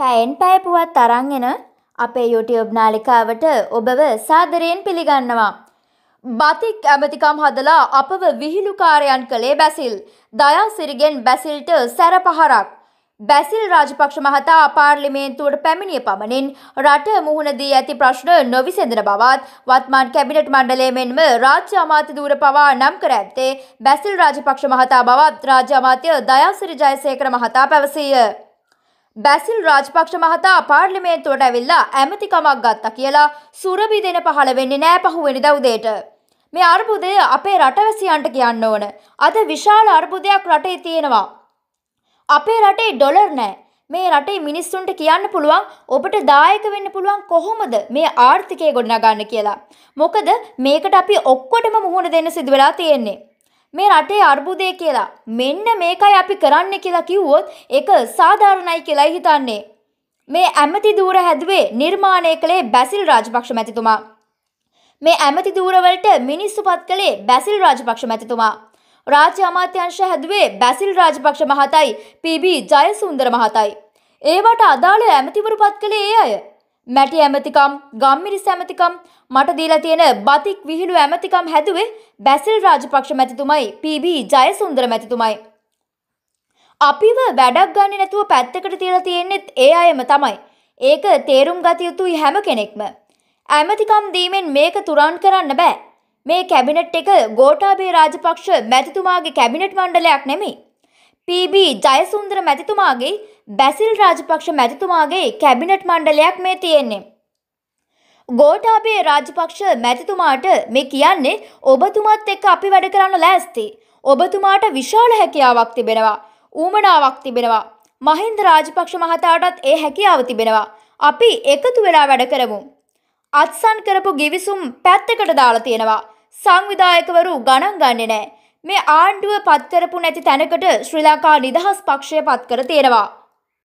පැයෙන් පැයපුවත් තරංගෙන අපේ YouTube නාලිකාවට ඔබව සාදරයෙන් පිළිගන්නවා. බතික් ඇමතිකම් හදලා අපව විහිළුකාරයන් කළේ බැසිල්. දයාසිරිගෙන් බැසිල්ට සැර පහරක්. බැසිල් රාජපක්ෂ මහතා පාර්ලිමේන්තුවට පැමිණිය පමණින් රට මුහුණදී ඇති ප්‍රශ්න නොවිසඳන බවත් වත්මාන් කැබිනට් මණ්ඩලය මෙන්ම රාජ්‍ය අමාත්‍ය දූර පවා නම් කර ඇත්තේ බැසිල් රාජපක්ෂ මහතා බවත් රාජ්‍ය අමාත්‍ය දයාසිරි ජයසේකර මහතා පැවසීය. බැසිල් රාජපක්ෂ මහතා පාර්ලිමේන්තුවට ඇවිල්ලා ඇමතිකමක් ගත්තා කියලා සුරබි දෙන පහළ වෙන්නේ නෑ පහුවෙනිදා උදේට. මේ අර්බුදය අපේ රටවැසියන්ට කියන්න ඕන. අද විශාල අර්බුදයක් රටේ තියෙනවා. අපේ රටේ ඩොලර් නෑ. මේ රටේ මිනිස්සුන්ට කියන්න පුළුවන් ඔබට දායක වෙන්න පුළුවන් කොහොමද මේ ආර්ථිකය ගොඩනගන්න කියලා. මොකද මේකට අපි ඔක්කොටම මුහුණ දෙන්න සිදුවෙලා තියෙන්නේ. මේ රටේ අර්බුදය කියලා මෙන්න මේකයි අපි කරන්න කියලා කිව්වොත් ඒක සාධාරණයි කියලායි හිතන්නේ. මේ ඇමති දූර හැදුවේ නිර්මාණය කළේ බැසිල් රාජපක්ෂ මැතිතුමා. මේ ඇමති දූරවලට මිනිස්සු පත් කළේ බැසිල් රාජපක්ෂ මැතිතුමා. රාජ්‍ය අමාත්‍යංශ හැදුවේ බැසිල් රාජපක්ෂ මහතයි පීබී ජයසුන්දර මහතයි. ඒවට අදාළ ඇමතිවරු පත් කළේ ඒ අය. මැටි ඇමතිකම් ගම්මිරිස් ඇමතිකම් මට දීලා තියෙන බතික් විහිළු ඇමතිකම් හැදුවේ බැසිල් රාජපක්ෂ මැතිතුමයි පීබී ජයසුන්දර මැතිතුමයි. අපිව වැඩක් ගන්න නැතුව පැත්තකට තියලා තියෙන්නෙත් ඒ අයම තමයි. ඒක තේරුම් ගත යුතුයි හැම කෙනෙක්ම. ඇමතිකම් දීමෙන් මේක තුරන් කරන්න බෑ. මේ කැබිනට් එක ගෝඨාභය රාජපක්ෂ මැතිතුමාගේ කැබිනට් මණ්ඩලයක් නෙමෙයි. පීබී ජයසුන්දර මැතිතුමාගේ බැසිල් රාජපක්ෂ මැතිතුමාගේ කැබිනට් මණ්ඩලයක් මේ තියෙන්නේ. ගෝඨාභය රාජපක්ෂ මැතිතුමාට මේ කියන්නේ ඔබතුමත් එක්ක අපි වැඩ කරන්න ලෑස්ති. ඔබතුමාට විශාල හැකියාවක් තිබෙනවා. ඌමනාවක් තිබෙනවා. මහින්ද රාජපක්ෂ මහතාටත් ඒ හැකියාව තිබෙනවා. අපි එකතු වෙලා වැඩ කරමු. අත්සන් කරපු ගිවිසුම් පැත්තකට දාලා තියෙනවා. සංවිධායකවරු ගණන් ගන්නේ නැහැ. මේ ආණ්ඩුව පත් කරපු නැති තැනකට ශ්‍රී ලංකා නිදහස් පක්ෂය පත් කර තියෙනවා.